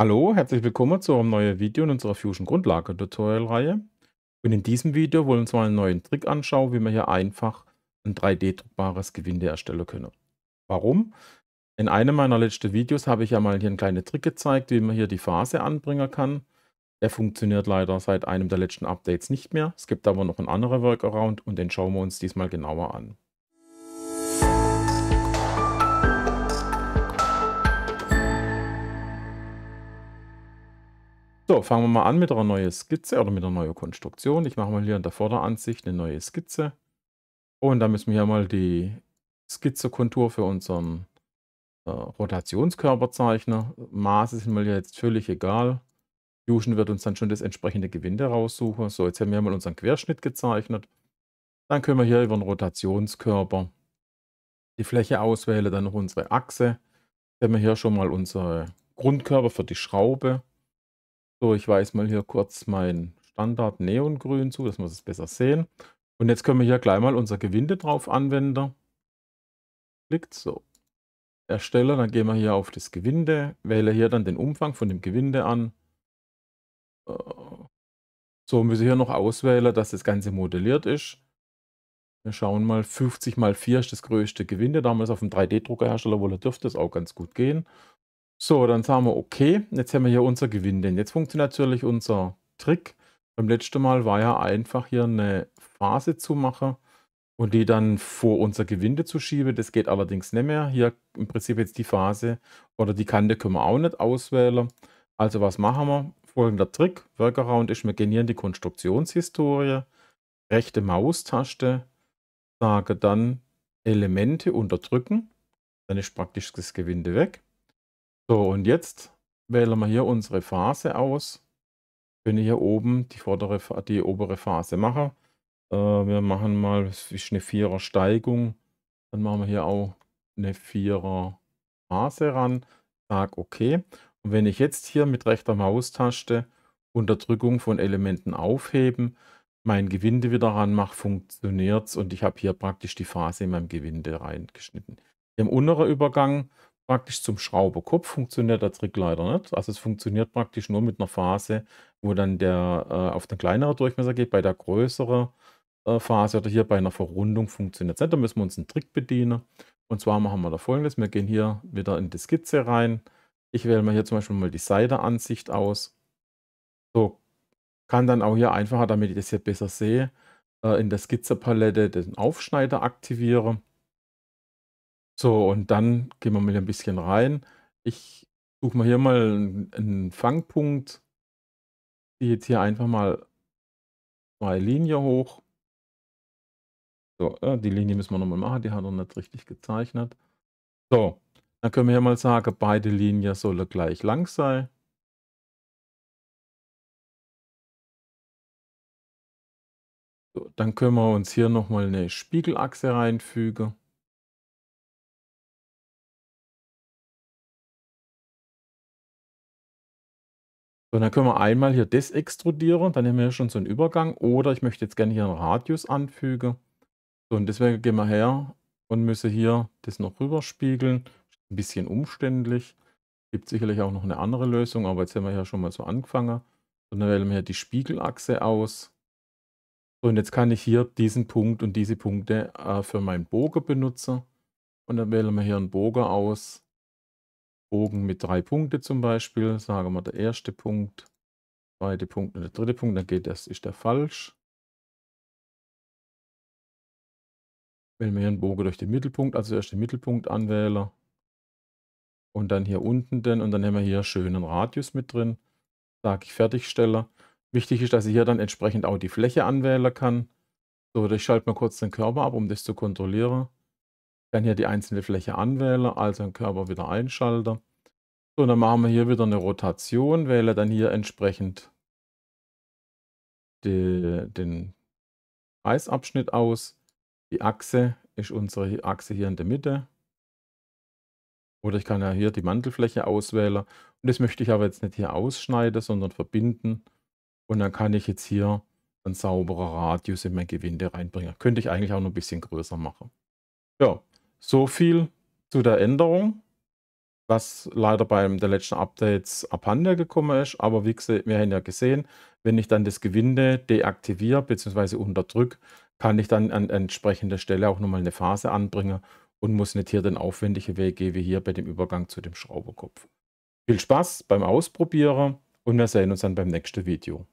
Hallo, herzlich willkommen zu einem neuen Video in unserer Fusion Grundlage Tutorial Reihe. Und in diesem Video wollen wir uns mal einen neuen Trick anschauen, wie wir hier einfach ein 3D-druckbares Gewinde erstellen können. Warum? In einem meiner letzten Videos habe ich ja mal hier einen kleinen Trick gezeigt, wie man hier die Phase anbringen kann. Der funktioniert leider seit einem der letzten Updates nicht mehr. Es gibt aber noch einen anderen Workaround und den schauen wir uns diesmal genauer an. So, fangen wir mal an mit einer neuen Skizze oder mit einer neuen Konstruktion. Ich mache mal hier in der Vorderansicht eine neue Skizze. Und da müssen wir hier mal die Skizzekontur für unseren äh, Rotationskörper zeichnen. Maße sind mir jetzt völlig egal. Fusion wird uns dann schon das entsprechende Gewinde raussuchen. So, jetzt haben wir mal unseren Querschnitt gezeichnet. Dann können wir hier über den Rotationskörper die Fläche auswählen, dann noch unsere Achse. Dann haben wir hier schon mal unsere Grundkörper für die Schraube. So, ich weise mal hier kurz mein Standard Neongrün zu, dass wir es besser sehen. Und jetzt können wir hier gleich mal unser Gewinde drauf anwenden. Klickt so. Erstellen, dann gehen wir hier auf das Gewinde, wähle hier dann den Umfang von dem Gewinde an. Äh, so, müssen wir hier noch auswählen, dass das Ganze modelliert ist. Wir schauen mal, 50 x 4 ist das größte Gewinde. Damals auf dem 3D-Druckerhersteller wohl dürfte es auch ganz gut gehen. So, dann sagen wir, okay, jetzt haben wir hier unser Gewinn, denn jetzt funktioniert natürlich unser Trick. Beim letzten Mal war ja einfach hier eine Phase zu machen und die dann vor unser Gewinde zu schieben. Das geht allerdings nicht mehr. Hier im Prinzip jetzt die Phase oder die Kante können wir auch nicht auswählen. Also was machen wir? Folgender Trick, Workaround ist, wir gehen hier in die Konstruktionshistorie, rechte Maustaste, sage dann Elemente unterdrücken, dann ist praktisch das Gewinde weg. So, und jetzt wählen wir hier unsere Phase aus. Können hier oben die, vordere, die obere Phase machen. Äh, wir machen mal ist eine Vierer Steigung. Dann machen wir hier auch eine Vierer Phase ran. Sag okay. Und wenn ich jetzt hier mit rechter Maustaste Unterdrückung von Elementen aufheben, mein Gewinde wieder ranmache, funktioniert es und ich habe hier praktisch die Phase in meinem Gewinde reingeschnitten. Im unteren Übergang praktisch zum Schrauberkopf funktioniert der Trick leider nicht. Also es funktioniert praktisch nur mit einer Phase, wo dann der äh, auf den kleineren Durchmesser geht. Bei der größeren äh, Phase oder hier bei einer Verrundung funktioniert es nicht. Da müssen wir uns einen Trick bedienen. Und zwar machen wir da folgendes. Wir gehen hier wieder in die Skizze rein. Ich wähle mir hier zum Beispiel mal die Seiteansicht aus. So, kann dann auch hier einfacher, damit ich das hier besser sehe, äh, in der Skizzenpalette den Aufschneider aktivieren so, und dann gehen wir mal ein bisschen rein. Ich suche mal hier mal einen, Fangpunkt. Ich Gehe jetzt hier einfach mal zwei Linien hoch. So, die Linie müssen wir nochmal machen, die hat er nicht richtig gezeichnet. So, dann können wir hier mal sagen, beide Linien sollen gleich lang sein. So, dann können wir uns hier nochmal eine Spiegelachse reinfügen. So, dann können wir einmal hier das extrudieren, dann haben wir hier schon so einen Übergang. Oder ich möchte jetzt gerne hier einen Radius anfügen. So, und deswegen gehen wir her und müssen hier das noch rüberspiegeln. Ein bisschen umständlich. Gibt sicherlich auch noch eine andere Lösung, aber jetzt haben wir hier schon mal so angefangen. Und dann wählen wir hier die Spiegelachse aus. So, und jetzt kann ich hier diesen Punkt und diese Punkte äh, für meinen Bogen benutzen. Und dann wählen wir hier einen Bogen aus. Bogen mit drei Punkte zum Beispiel. Sagen wir der erste Punkt, zweite Punkt und der dritte Punkt, dann geht das, ist der falsch. Wenn wir einen Bogen durch den Mittelpunkt, also erst den Mittelpunkt anwähle und dann hier unten denn und dann haben wir hier schönen Radius mit drin. Sage ich Fertigsteller. Wichtig ist, dass ich hier dann entsprechend auch die Fläche anwählen kann. So, ich schalte mal kurz den Körper ab, um das zu kontrollieren. Dann hier die einzelne Fläche anwähle, also den Körper wieder einschalte. So, dann machen wir hier wieder eine Rotation, wähle dann hier entsprechend die, den Eisabschnitt aus. Die Achse ist unsere Achse hier in der Mitte. Oder ich kann ja hier die Mantelfläche auswählen. Und das möchte ich aber jetzt nicht hier ausschneiden, sondern verbinden. Und dann kann ich jetzt hier einen sauberen Radius in mein Gewinde reinbringen. Könnte ich eigentlich auch noch ein bisschen größer machen. Ja, so viel zu der Änderung, was leider beim der letzten Updates abhanden gekommen ist. Aber wie gesagt, wir haben ja gesehen, wenn ich dann das Gewinde deaktiviere bzw. unterdrücke, kann ich dann an entsprechender Stelle auch nochmal eine Phase anbringen und muss nicht hier den aufwendigen Weg gehen wie hier bei dem Übergang zu dem Schrauberkopf. Viel Spaß beim Ausprobieren und wir sehen uns dann beim nächsten Video.